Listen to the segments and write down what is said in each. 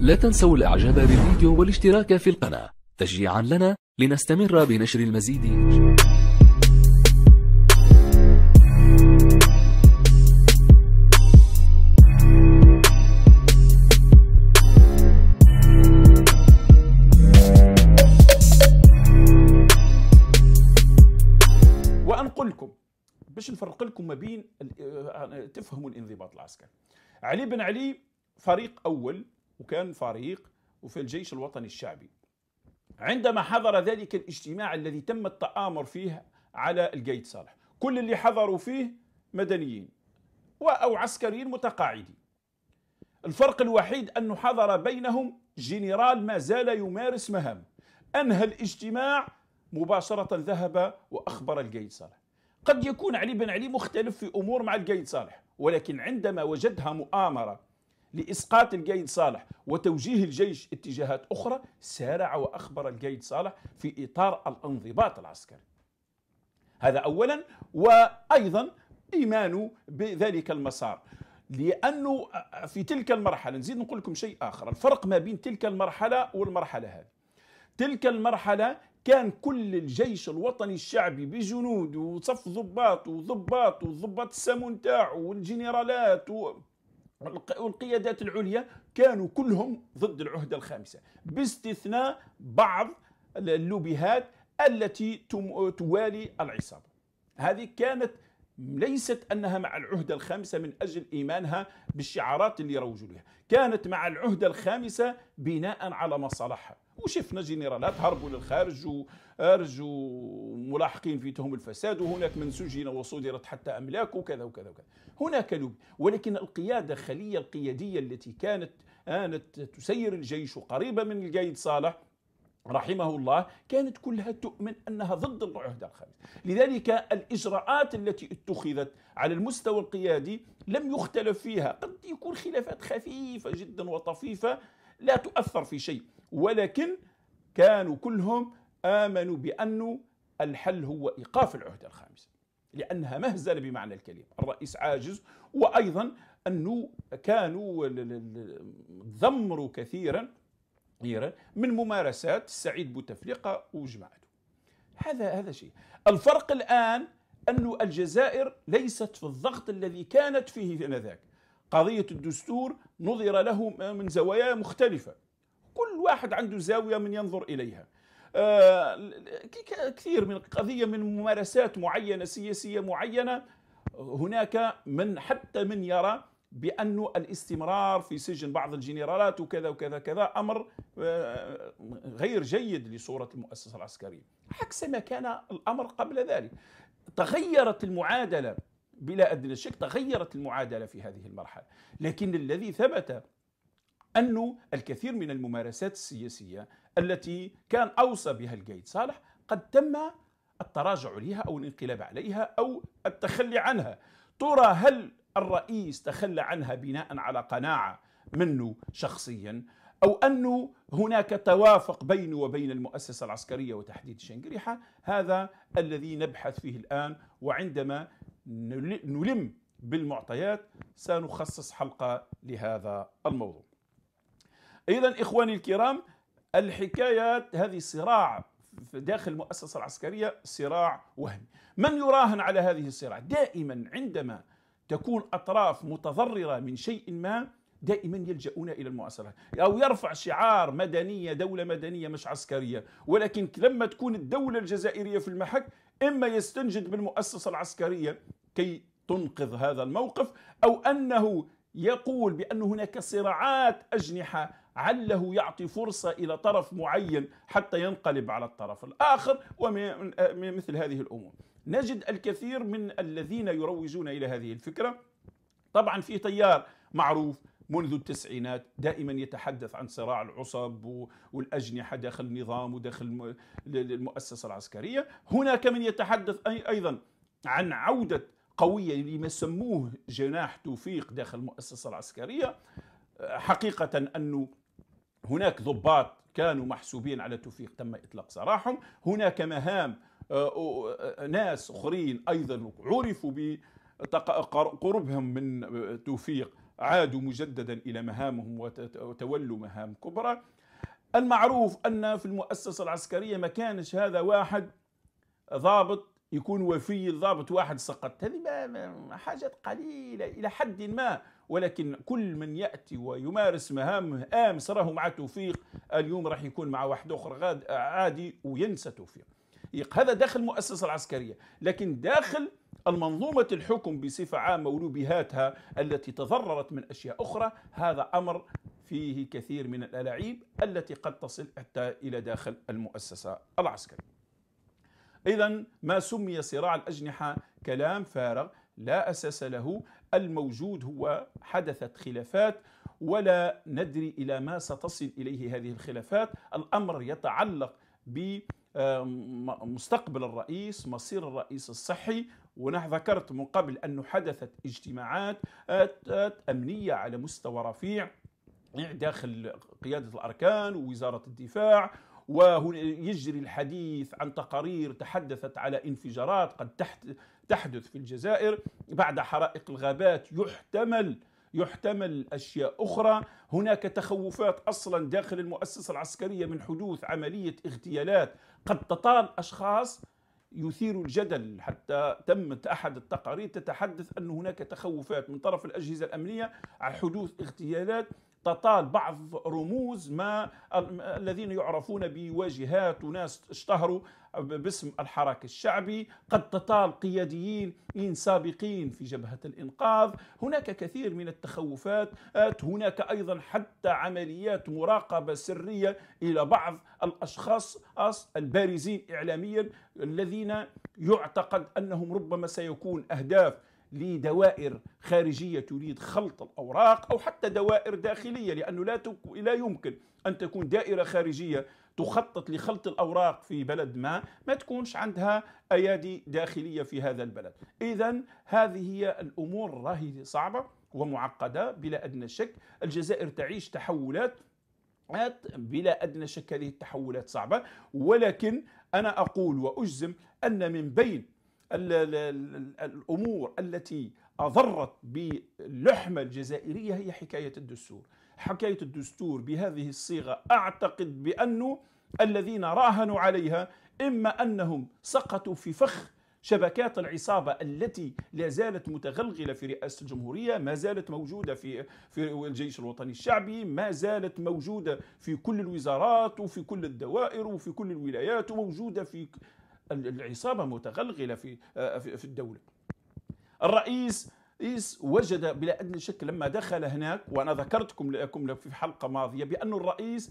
لا تنسوا الإعجاب بالفيديو والاشتراك في القناة تشجيعا لنا لنستمر بنشر المزيد وأنقل لكم باش نفرق لكم ما بين آه، آه، تفهموا الانضباط العسكري علي بن علي فريق أول وكان فريق وفي الجيش الوطني الشعبي عندما حضر ذلك الاجتماع الذي تم التآمر فيه على القيد صالح كل اللي حضروا فيه مدنيين أو عسكريين متقاعدين الفرق الوحيد أنه حضر بينهم جنرال ما زال يمارس مهام أنهى الاجتماع مباشرة ذهب وأخبر القيد صالح قد يكون علي بن علي مختلف في أمور مع القيد صالح ولكن عندما وجدها مؤامرة لإسقاط الجيد صالح وتوجيه الجيش اتجاهات أخرى سارع وأخبر الجيد صالح في إطار الانضباط العسكري هذا أولا وأيضا إيمانه بذلك المسار لأنه في تلك المرحلة نزيد نقول لكم شيء آخر الفرق ما بين تلك المرحلة والمرحلة هذه تلك المرحلة كان كل الجيش الوطني الشعبي بجنود وصف ضباط وضباط وضباط السامون تاعو والجنرالات و... والقيادات العليا كانوا كلهم ضد العهدة الخامسة باستثناء بعض اللوبيهات التي توالي العصابة هذه كانت ليست أنها مع العهدة الخامسة من أجل إيمانها بالشعارات اللي روجوا لها كانت مع العهدة الخامسة بناء على مصالحها وشفنا جنرالات هربوا للخارج وارجوا ملاحقين في تهم الفساد وهناك من سجن وصدرت حتى املاكه وكذا وكذا وكذا هناك لب ولكن القياده الخليه القياديه التي كانت كانت تسير الجيش قريبه من القايد صالح رحمه الله كانت كلها تؤمن انها ضد العهده الخامسه، لذلك الاجراءات التي اتخذت على المستوى القيادي لم يختلف فيها، قد يكون خلافات خفيفه جدا وطفيفه لا تؤثر في شيء، ولكن كانوا كلهم امنوا بانه الحل هو ايقاف العهده الخامسه. لانها مهزله بمعنى الكلمه، الرئيس عاجز وايضا انه كانوا دمروا كثيرا إيران من ممارسات سعيد بوتفليقة وجماعته هذا هذا شيء الفرق الآن أن الجزائر ليست في الضغط الذي كانت فيه آنذاك قضية الدستور نظر له من زوايا مختلفة كل واحد عنده زاوية من ينظر إليها آه، كثير من قضية من ممارسات معينة سياسية معينة هناك من حتى من يرى بأنه الاستمرار في سجن بعض الجنرالات وكذا وكذا كذا أمر آه، غير جيد لصورة المؤسسة العسكرية عكس ما كان الأمر قبل ذلك تغيرت المعادلة بلا أدنى شك تغيرت المعادلة في هذه المرحلة لكن الذي ثبت أن الكثير من الممارسات السياسية التي كان أوصى بها القيد صالح قد تم التراجع عليها أو الانقلاب عليها أو التخلي عنها ترى هل الرئيس تخلى عنها بناء على قناعة منه شخصيا أو أنه هناك توافق بينه وبين المؤسسة العسكرية وتحديد شنقريحة هذا الذي نبحث فيه الآن وعندما نلم بالمعطيات سنخصص حلقة لهذا الموضوع إذا إخواني الكرام الحكايات هذه صراع داخل المؤسسة العسكرية صراع وهمي من يراهن على هذه الصراع دائما عندما تكون أطراف متضررة من شيء ما دائما يلجؤون الى المعاصره او يرفع شعار مدنيه دوله مدنيه مش عسكريه ولكن لما تكون الدوله الجزائريه في المحك اما يستنجد بالمؤسسه العسكريه كي تنقذ هذا الموقف او انه يقول بان هناك صراعات اجنحه عله يعطي فرصه الى طرف معين حتى ينقلب على الطرف الاخر ومثل آه، هذه الامور نجد الكثير من الذين يروجون إلى هذه الفكرة طبعا في تيار معروف منذ التسعينات دائما يتحدث عن صراع العصب والأجنحة داخل النظام وداخل المؤسسة العسكرية هناك من يتحدث أيضا عن عودة قوية لما سموه جناح توفيق داخل المؤسسة العسكرية حقيقة أنه هناك ضباط كانوا محسوبين على توفيق تم إطلاق سراحهم هناك مهام آه، آه، ناس اخرين ايضا عرفوا بقربهم من توفيق عادوا مجددا الى مهامهم وتولوا مهام كبرى المعروف ان في المؤسسه العسكريه ما كانش هذا واحد ضابط يكون وفي الضابط واحد سقط هذه حاجات قليله الى حد ما ولكن كل من ياتي ويمارس مهامه امس راهو مع توفيق اليوم راح يكون مع واحد اخر عادي وينسى توفيق هذا داخل المؤسسة العسكرية لكن داخل المنظومة الحكم بصفة عامة ولوبيهاتها التي تضررت من أشياء أخرى هذا أمر فيه كثير من الألاعيب التي قد تصل حتى إلى داخل المؤسسة العسكرية إذا ما سمي صراع الأجنحة كلام فارغ لا أساس له الموجود هو حدثت خلافات ولا ندري إلى ما ستصل إليه هذه الخلافات الأمر يتعلق ب مستقبل الرئيس مصير الرئيس الصحي وانا ذكرت من قبل أنه حدثت اجتماعات آه، آه، أمنية على مستوى رفيع داخل قيادة الأركان ووزارة الدفاع وهنا يجري الحديث عن تقارير تحدثت على انفجارات قد تحدث في الجزائر بعد حرائق الغابات يحتمل يحتمل أشياء أخرى هناك تخوفات أصلا داخل المؤسسة العسكرية من حدوث عملية اغتيالات قد تطال أشخاص يثير الجدل حتى تمت أحد التقارير تتحدث أن هناك تخوفات من طرف الأجهزة الأمنية على حدوث اغتيالات تطال بعض رموز ما الذين يعرفون بواجهات وناس اشتهروا باسم الحراك الشعبي قد تطال قياديين سابقين في جبهة الإنقاذ هناك كثير من التخوفات هناك أيضا حتى عمليات مراقبة سرية إلى بعض الأشخاص البارزين إعلاميا الذين يعتقد أنهم ربما سيكون أهداف لدوائر خارجية تريد خلط الأوراق أو حتى دوائر داخلية لأنه لا, تك... لا يمكن أن تكون دائرة خارجية تخطط لخلط الأوراق في بلد ما ما تكونش عندها أيادي داخلية في هذا البلد إذا هذه هي الأمور راهي صعبة ومعقدة بلا أدنى شك الجزائر تعيش تحولات بلا أدنى شك هذه التحولات صعبة ولكن أنا أقول وأجزم أن من بين الامور التي اضرت باللحمه الجزائريه هي حكايه الدستور. حكايه الدستور بهذه الصيغه اعتقد بانه الذين راهنوا عليها اما انهم سقطوا في فخ شبكات العصابة التي لا زالت متغلغلة في رئاسة الجمهورية ما زالت موجودة في, في الجيش الوطني الشعبي ما زالت موجودة في كل الوزارات وفي كل الدوائر وفي كل الولايات وموجودة في العصابة متغلغلة آه، في في الدولة الرئيس إيس وجد بلا ادنى شك لما دخل هناك وانا ذكرتكم لكم في حلقه ماضيه بان الرئيس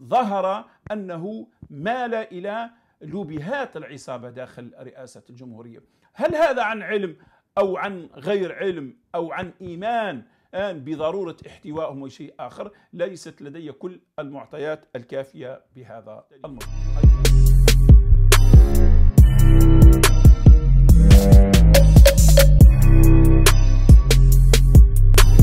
ظهر انه مال الى لوبيهات العصابه داخل رئاسه الجمهوريه، هل هذا عن علم او عن غير علم او عن ايمان بضروره احتوائهم وشيء اخر، ليست لدي كل المعطيات الكافيه بهذا الموضوع.